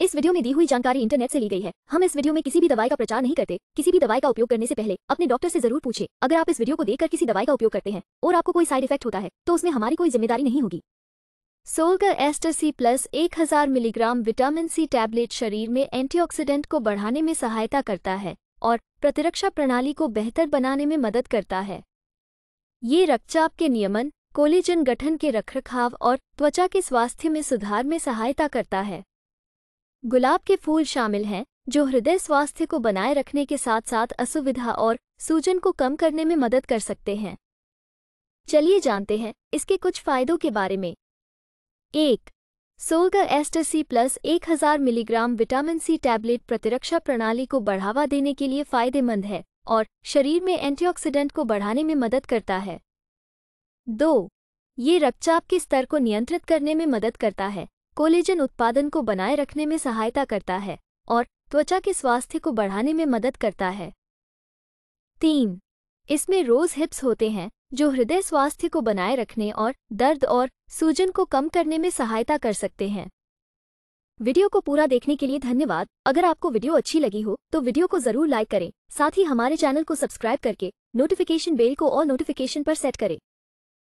इस वीडियो में दी हुई जानकारी इंटरनेट से ली गई है हम इस वीडियो में किसी भी दवाई का प्रचार नहीं करते किसी भी दवाई का उपयोग करने से पहले अपने डॉक्टर से जरूर पूछे अगर आप इस वीडियो को देखकर किसी दवाई का उपयोग करते हैं और आपको कोई साइड इफेक्ट होता है तो उसमें हमारी कोई जिम्मेदारी नहीं होगी सोलगर एस्टर सी प्लस एक हजार मिलीग्राम विटामिन सी टैबलेट शरीर में एंटी को बढ़ाने में सहायता करता है और प्रतिरक्षा प्रणाली को बेहतर बनाने में मदद करता है ये रक्तचाप के नियमन कोलेजन गठन के रखरखाव और त्वचा के स्वास्थ्य में सुधार में सहायता करता है गुलाब के फूल शामिल हैं जो हृदय स्वास्थ्य को बनाए रखने के साथ साथ असुविधा और सूजन को कम करने में मदद कर सकते हैं चलिए जानते हैं इसके कुछ फायदों के बारे में एक सोलगा एस्टर सी प्लस एक हजार मिलीग्राम विटामिन सी टैबलेट प्रतिरक्षा प्रणाली को बढ़ावा देने के लिए फायदेमंद है और शरीर में एंटीऑक्सीडेंट को बढ़ाने में मदद करता है दो ये रक्तचाप के स्तर को नियंत्रित करने में मदद करता है कोलेजन उत्पादन को बनाए रखने में सहायता करता है और त्वचा के स्वास्थ्य को बढ़ाने में मदद करता है तीन इसमें रोज हिप्स होते हैं जो हृदय स्वास्थ्य को बनाए रखने और दर्द और सूजन को कम करने में सहायता कर सकते हैं वीडियो को पूरा देखने के लिए धन्यवाद अगर आपको वीडियो अच्छी लगी हो तो वीडियो को जरूर लाइक करें साथ ही हमारे चैनल को सब्सक्राइब करके नोटिफिकेशन बेल को और नोटिफिकेशन पर सेट करें